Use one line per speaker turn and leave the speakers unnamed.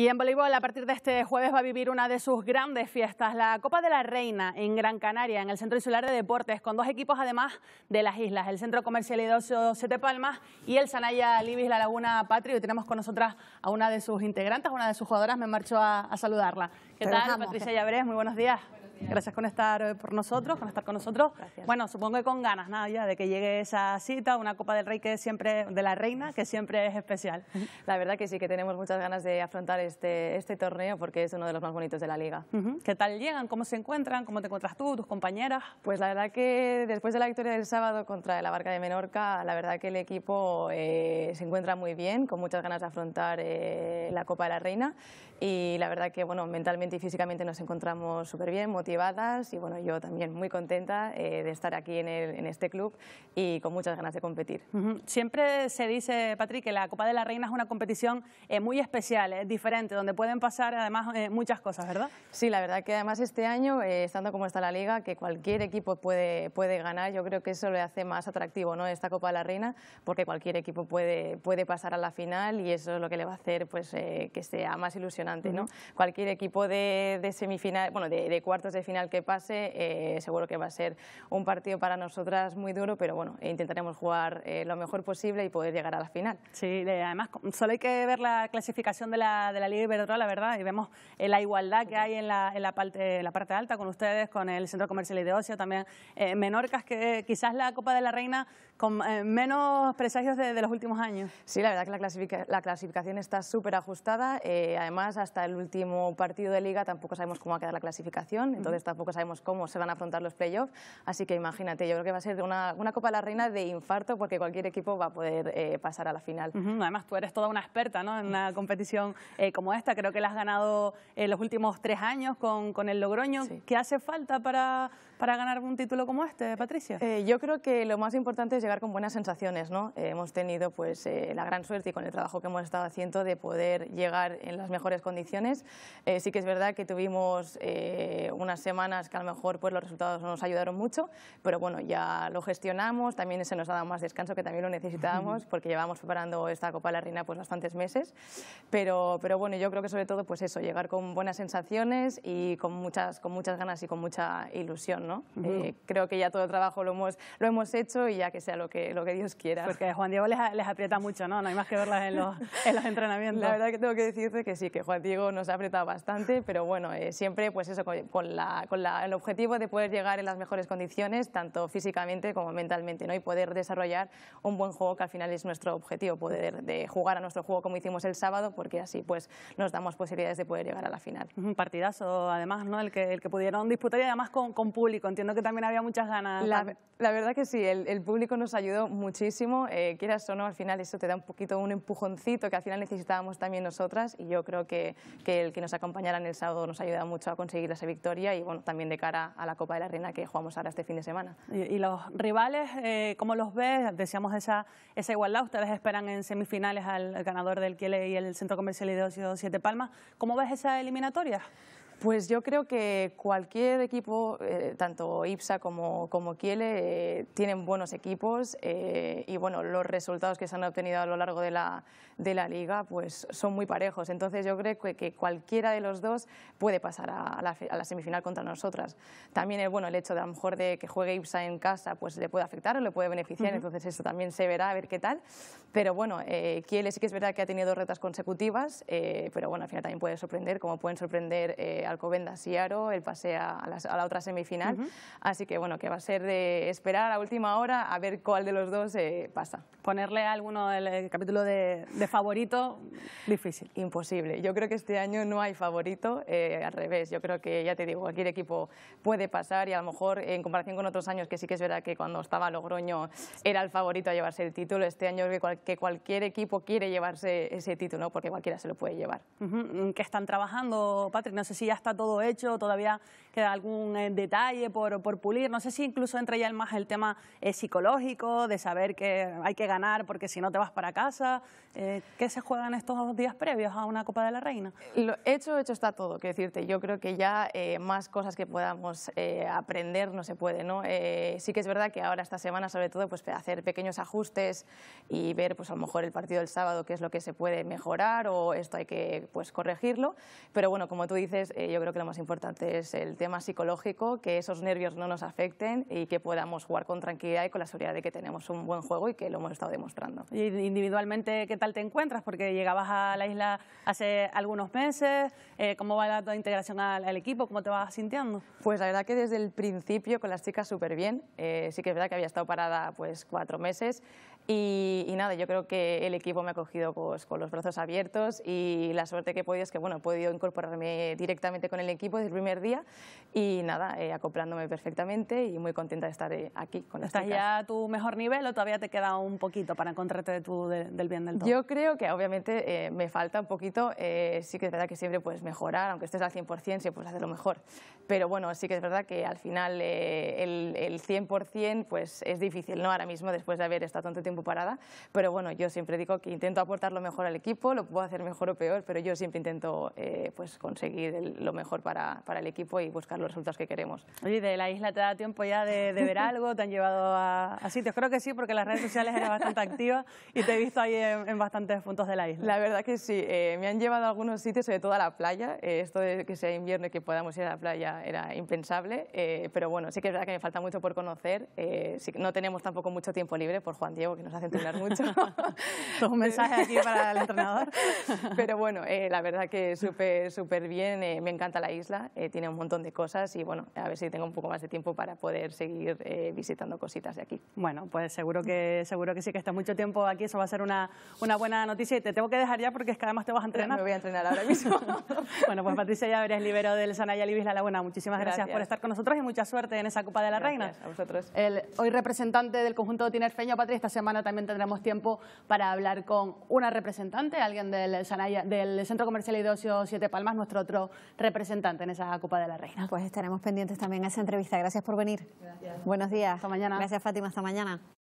Y en voleibol, a partir de este jueves, va a vivir una de sus grandes fiestas, la Copa de la Reina en Gran Canaria, en el Centro Insular de Deportes, con dos equipos además de las islas, el Centro Comercial y Sete Palmas y el Sanaya Libis La Laguna Patrio. Y tenemos con nosotras a una de sus integrantes, una de sus jugadoras, me marcho a, saludarla. ¿Qué tal, Patricia Yáñez? Muy Buenos días. Gracias por estar por nosotros, por estar con nosotros. Bueno, supongo que con ganas, Nadia, de que llegue esa cita, una
Copa del Rey que siempre, de la Reina, que siempre es especial. La verdad que sí, que tenemos muchas ganas de afrontar este, este torneo porque es uno de los más bonitos de la liga. ¿Qué tal llegan? ¿Cómo se encuentran? ¿Cómo te encuentras tú, tus compañeras? Pues la verdad que después de la victoria del sábado contra la Barca de Menorca, la verdad que el equipo eh, se encuentra muy bien, con muchas ganas de afrontar eh, la Copa de la Reina y la verdad que bueno, mentalmente y físicamente nos encontramos súper bien, y bueno, yo también muy contenta eh, de estar aquí en, el, en, este club y con muchas ganas de competir. Siempre se dice, Patrick, que la Copa de la Reina es una competición eh, muy especial, es
diferente, donde pueden pasar además eh, muchas cosas, ¿verdad?
Sí, la verdad que además este año, estando como está la liga, que cualquier equipo puede, puede ganar, yo creo que eso le hace más atractivo ¿no? esta Copa de la Reina, porque cualquier equipo puede, puede pasar a la final y eso es lo que le va a hacer pues, que sea más ilusionante. ¿no? Cualquier equipo de, de semifinal, bueno, de, de cuartos de este final que pase. Eh, seguro que va a ser un partido para nosotras muy duro, pero bueno, intentaremos jugar eh, lo mejor posible y poder llegar a la final. Sí, además, solo hay que ver la clasificación de la, de
la Liga Iberdrola, ¿verdad? Y vemos eh, la igualdad que hay en la, en la, parte, la parte alta con ustedes, con el Centro Comercial y de Ocio, también eh, Menorcas, que quizás la Copa de la Reina con menos
presagios de, los últimos años. Sí, la verdad que la, clasifica, la clasificación está súper ajustada. además, hasta el último partido de Liga tampoco sabemos cómo va a quedar la clasificación. Entonces, entonces tampoco sabemos cómo se van a afrontar los playoffs. Así que imagínate, yo creo que va a ser una, una Copa de la Reina de infarto porque cualquier equipo va a poder eh, pasar a la final.
Además, tú eres toda una experta ¿no? en una competición eh, como esta. Creo que la has ganado en eh, los últimos tres años con, con el Logroño. ¿Qué hace falta
para, para ganar un título como este, Patricia? yo creo que lo más importante es llegar con buenas sensaciones. ¿no? hemos tenido pues, la gran suerte y con el trabajo que hemos estado haciendo de poder llegar en las mejores condiciones. sí que es verdad que tuvimos unas semanas que a lo mejor pues, los resultados no nos ayudaron mucho, pero bueno, ya lo gestionamos, también se nos ha dado más descanso que también lo necesitábamos porque llevábamos preparando esta Copa de la Reina pues, bastantes meses, pero, pero bueno, yo creo que sobre todo pues eso, llegar con buenas sensaciones y con muchas, con muchas ganas y con mucha ilusión. ¿no? Eh, creo que ya todo el trabajo lo hemos, lo hemos hecho y ya que sea lo que, lo que Dios quiera. Porque Juan Diego les, aprieta mucho, ¿no? No hay más que verlas en los, en los entrenamientos. La verdad que tengo que decirte que sí, que Juan Diego nos ha apretado bastante, pero bueno, eh, siempre pues eso, con, con la con el objetivo de poder llegar en las mejores condiciones, tanto físicamente como mentalmente, ¿no? y poder desarrollar un buen juego, que al final es nuestro objetivo, poder de jugar a nuestro juego como hicimos el sábado, porque así pues, nos damos posibilidades de poder llegar a la final.
Un partidazo, además, ¿no? el, que, el que pudieron disputar y además con, con
público. Entiendo que también había muchas ganas. La, verdad que sí, el, público nos ayudó muchísimo. Eh, quieras o no, al final eso te da un poquito un empujoncito que al final necesitábamos también nosotras y yo creo que, que el que nos acompañara en el sábado nos ayuda mucho a conseguir esa victoria y bueno, también de cara a la Copa de la Reina que jugamos ahora este fin de semana.
¿Y, los rivales, eh, cómo los ves? Deseamos esa, esa igualdad. Ustedes esperan en semifinales al ganador del Kiele y el Centro Comercial y de Ocio Siete Palmas. ¿Cómo ves esa eliminatoria?
Pues yo creo que cualquier equipo, eh, tanto IPSA como, como Kiele, eh, tienen buenos equipos eh, y bueno, los resultados que se han obtenido a lo largo de la, liga pues son muy parejos. Entonces yo creo que, cualquiera de los dos puede pasar a, la, semifinal contra nosotras. También bueno, el hecho de a lo mejor de que juegue IPSA en casa pues le puede afectar o le puede beneficiar, entonces eso también se verá a ver qué tal. Pero bueno, Kiele sí que es verdad que ha tenido dos retas consecutivas, pero bueno, al final también puede sorprender, como pueden sorprender Alcobendas y Aro, el pase a la, otra semifinal. Así que bueno, que va a ser de esperar a última hora a ver cuál de los dos eh, pasa. Ponerle a alguno el, capítulo de, favorito, difícil. Imposible. Yo creo que este año no hay favorito, eh, al revés. Yo creo que, ya te digo, cualquier equipo puede pasar y a lo mejor en comparación con otros años, que sí que es verdad que cuando estaba Logroño era el favorito a llevarse el título, este año que, que cualquier equipo quiere llevarse ese título, porque cualquiera se lo puede llevar.
¿Qué están trabajando, Patrick? No sé si ya está todo hecho, todavía queda algún eh, detalle por, por, pulir. No sé si incluso entra ya más el tema eh, psicológico, de saber que hay que ganar porque si no te vas para casa. Eh, ¿Qué se juegan estos días previos a una Copa de la Reina?
Lo hecho, hecho está todo, que decirte. Yo creo que ya eh, más cosas que podamos aprender no se puede, ¿no? sí que es verdad que ahora esta semana, sobre todo, pues hacer pequeños ajustes y ver, pues a lo mejor el partido del sábado, qué es lo que se puede mejorar o esto hay que pues corregirlo. Pero bueno, como tú dices, yo creo que lo más importante es el tema psicológico, que esos nervios no nos afecten y que podamos jugar con tranquilidad y con la seguridad de que tenemos un buen juego y que lo hemos estado demostrando.
¿Y individualmente qué tal te encuentras? Porque llegabas a la isla hace algunos
meses, eh, ¿cómo va la integración al, equipo? ¿Cómo te vas sintiendo? Pues la verdad que desde el principio con las chicas súper bien, eh, sí que es verdad que había estado parada pues cuatro meses, y, nada, yo creo que el equipo me ha cogido pues, con los brazos abiertos y la suerte que he podido es que bueno, he podido incorporarme directamente con el equipo desde el primer día y nada, eh, acoplándome perfectamente y muy contenta de estar eh, aquí con ¿Estás ya
a tu mejor nivel o todavía te queda un poquito
para encontrarte tu, del bien del todo? Yo creo que obviamente eh, me falta un poquito, sí que es verdad que siempre puedes mejorar, aunque estés al 100% siempre puedes lo mejor, pero bueno, sí que es verdad que al final el, el 100% pues, es difícil, ¿no? Ahora mismo después de haber estado tanto tiempo parada, pero bueno, yo siempre digo que intento aportar lo mejor al equipo, lo puedo hacer mejor o peor, pero yo siempre intento eh, pues conseguir lo mejor para, para, el equipo y buscar los resultados que queremos. Oye, de
la isla te da tiempo ya de, ver algo, te han llevado a, sitios, creo que sí, porque las redes sociales eran bastante activas y te he visto ahí en, bastantes puntos de la isla. La
verdad que sí, eh, me han llevado a algunos sitios, sobre todo a la playa, eh, esto de que sea invierno y que podamos ir a la playa era impensable, pero bueno, sí que es verdad que me falta mucho por conocer, no tenemos tampoco mucho tiempo libre por Juan Diego, que no nos hace entrenar mucho. un mensaje aquí para el entrenador. Pero bueno, eh, la verdad que súper súper bien, eh, me encanta la isla, eh, tiene un montón de cosas y bueno, a ver si tengo un poco más de tiempo para poder seguir visitando cositas de aquí. Bueno, pues seguro que seguro que sí, que está
mucho tiempo aquí, eso va a ser una, una buena noticia y te tengo que dejar ya porque es que además te vas a entrenar. Me voy a entrenar ahora mismo. bueno, pues Patricia Llaveres, libero del Sanaya Libis La Laguna, muchísimas gracias. por estar con nosotros y mucha suerte en esa Copa de la gracias Reina. a vosotros. El hoy representante del conjunto de tinerfeño, Patricia, esta semana también tendremos tiempo para hablar con una representante, alguien del, Centro Comercial y Siete Palmas, nuestro otro representante en esa Copa de la Reina. Pues estaremos pendientes también a esa entrevista. Gracias por venir. Buenos días. Hasta mañana. Gracias, Fátima. Hasta mañana.